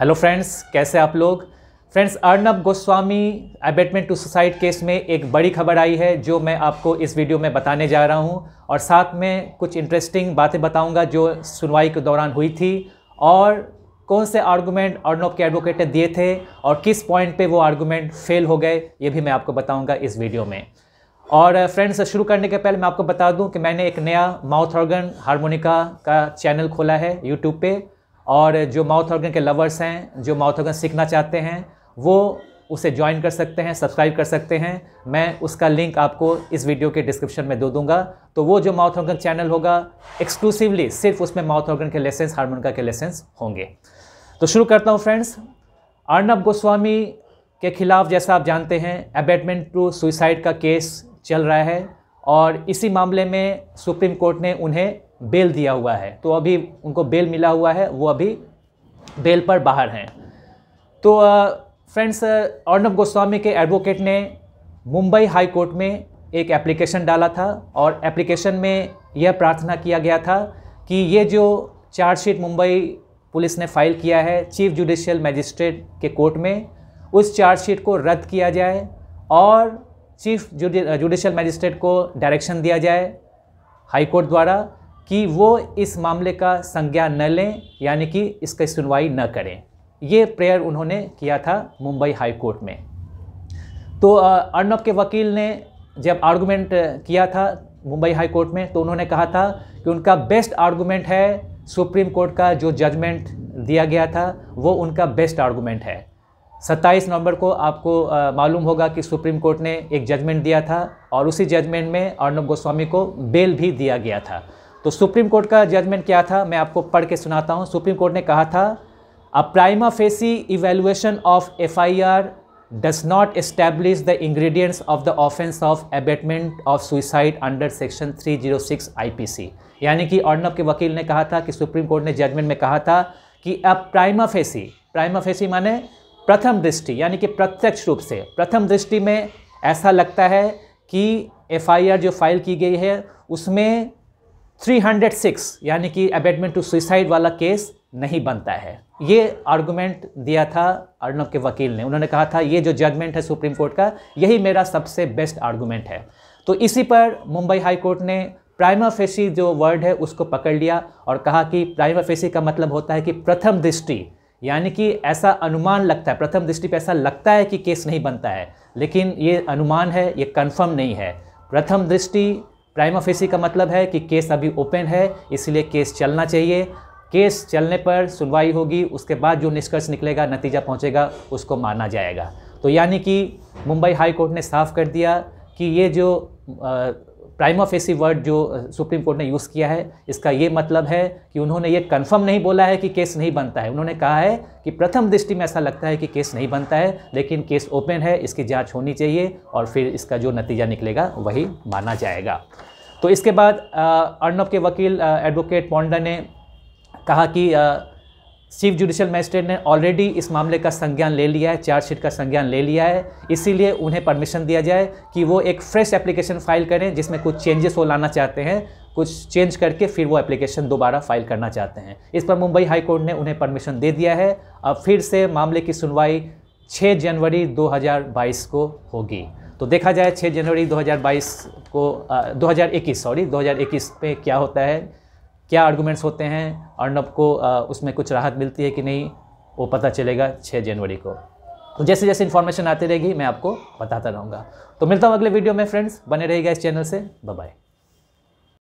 hello friends कैसे आप लोग friends Arnab Goswami abetment to suicide case में एक बड़ी खबर आई है जो मैं आपको इस वीडियो में बताने जा रहा हूं और साथ में कुछ इंटरेस्टिंग बातें बताऊंगा जो सुनवाई के दौरान हुई थी और कौन से आर्गूमेंट अर्नब के एडवोकेट ने दिए थे और किस पॉइंट पे वो आर्गूमेंट फेल हो गए ये भी मैं आपको बताऊँगा इस वीडियो में और फ्रेंड्स uh, शुरू करने के पहले मैं आपको बता दूं कि मैंने एक नया माउथ ऑर्गन हारमोनिका का चैनल खोला है यूट्यूब पे और जो माउथ ऑर्गन के लवर्स हैं जो माउथ ऑर्गन सीखना चाहते हैं वो उसे ज्वाइन कर सकते हैं सब्सक्राइब कर सकते हैं मैं उसका लिंक आपको इस वीडियो के डिस्क्रिप्शन में दे दूंगा तो वो जो माउथ ऑर्गन चैनल होगा एक्सक्लूसिवली सिर्फ उसमें माउथ ऑर्गन के लेसेंस हारमोनिका के लेसेंस होंगे तो शुरू करता हूँ फ्रेंड्स अर्नब गोस्वामी के खिलाफ जैसा आप जानते हैं अबेटमेंट टू सुइसाइड का केस चल रहा है और इसी मामले में सुप्रीम कोर्ट ने उन्हें बेल दिया हुआ है तो अभी उनको बेल मिला हुआ है वो अभी बेल पर बाहर हैं तो फ्रेंड्स अर्णब गोस्वामी के एडवोकेट ने मुंबई हाई कोर्ट में एक एप्लीकेशन डाला था और एप्लीकेशन में यह प्रार्थना किया गया था कि ये जो चार्जशीट मुंबई पुलिस ने फाइल किया है चीफ जुडिशियल मजिस्ट्रेट के कोर्ट में उस चार्जशीट को रद्द किया जाए और चीफ जुडिशियल मजिस्ट्रेट को डायरेक्शन दिया जाए हाई कोर्ट द्वारा कि वो इस मामले का संज्ञान न लें यानी कि इसकी सुनवाई न करें ये प्रेयर उन्होंने किया था मुंबई हाई कोर्ट में तो अर्नब के वकील ने जब आर्गूमेंट किया था मुंबई हाई कोर्ट में तो उन्होंने कहा था कि उनका बेस्ट आर्गूमेंट है सुप्रीम कोर्ट का जो जजमेंट दिया गया था वो उनका बेस्ट आर्गूमेंट है 27 नवंबर को आपको मालूम होगा कि सुप्रीम कोर्ट ने एक जजमेंट दिया था और उसी जजमेंट में अर्नब गोस्वामी को बेल भी दिया गया था तो सुप्रीम कोर्ट का जजमेंट क्या था मैं आपको पढ़ के सुनाता हूँ सुप्रीम कोर्ट ने कहा था a prima facie evaluation of F I R does not establish the ingredients of the offence of abetment of suicide under section 306 C यानी कि ऑर्नब के वकील ने कहा था कि सुप्रीम कोर्ट ने जजमेंट में कहा था कि अब प्राइमा फेसी प्राइमा फेसी माने प्रथम दृष्टि यानी कि प्रत्यक्ष रूप से प्रथम दृष्टि में ऐसा लगता है कि एफआईआर जो फाइल की गई है उसमें 306 यानी कि अबेडमेंट टू सुसाइड वाला केस नहीं बनता है ये आर्गूमेंट दिया था अर्नब के वकील ने उन्होंने कहा था ये जो जजमेंट है सुप्रीम कोर्ट का यही मेरा सबसे बेस्ट आर्गूमेंट है तो इसी पर मुंबई हाई कोर्ट ने प्राइमा फेसी जो वर्ड है उसको पकड़ लिया और कहा कि प्राइमा फेसी का मतलब होता है कि प्रथम दृष्टि यानी कि ऐसा अनुमान लगता है प्रथम दृष्टि पर ऐसा लगता है कि केस नहीं बनता है लेकिन ये अनुमान है ये कन्फर्म नहीं है प्रथम दृष्टि प्राइमा फेसी का मतलब है कि केस अभी ओपन है इसलिए केस चलना चाहिए केस चलने पर सुनवाई होगी उसके बाद जो निष्कर्ष निकलेगा नतीजा पहुंचेगा उसको माना जाएगा तो यानी कि मुंबई हाई कोर्ट ने साफ कर दिया कि ये जो आ, ऑफ एसी वर्ड जो सुप्रीम कोर्ट ने यूज़ किया है इसका ये मतलब है कि उन्होंने ये कन्फर्म नहीं बोला है कि केस नहीं बनता है उन्होंने कहा है कि प्रथम दृष्टि में ऐसा लगता है कि केस नहीं बनता है लेकिन केस ओपन है इसकी जाँच होनी चाहिए और फिर इसका जो नतीजा निकलेगा वही माना जाएगा तो इसके बाद अर्नब के वकील एडवोकेट पौंडा ने कहा कि आ, चीफ जुडिशियल मजिस्ट्रेट ने ऑलरेडी इस मामले का संज्ञान ले लिया है चार्जशीट का संज्ञान ले लिया है इसीलिए उन्हें परमिशन दिया जाए कि वो एक फ्रेश एप्लीकेशन फाइल करें जिसमें कुछ चेंजेस वो लाना चाहते हैं कुछ चेंज करके फिर वो एप्लीकेशन दोबारा फाइल करना चाहते हैं इस पर मुंबई हाई कोर्ट ने उन्हें परमिशन दे दिया है अब फिर से मामले की सुनवाई 6 जनवरी 2022 को होगी तो देखा जाए 6 जनवरी 2022 को आ, 2021 सॉरी 2021 पे क्या होता है क्या आर्गूमेंट्स होते हैं अर्नब को आ, उसमें कुछ राहत मिलती है कि नहीं वो पता चलेगा छः जनवरी को तो जैसे जैसे इन्फॉर्मेशन आती रहेगी मैं आपको बताता रहूँगा तो मिलता हूँ अगले वीडियो में फ्रेंड्स बने रहेगा इस चैनल से बाय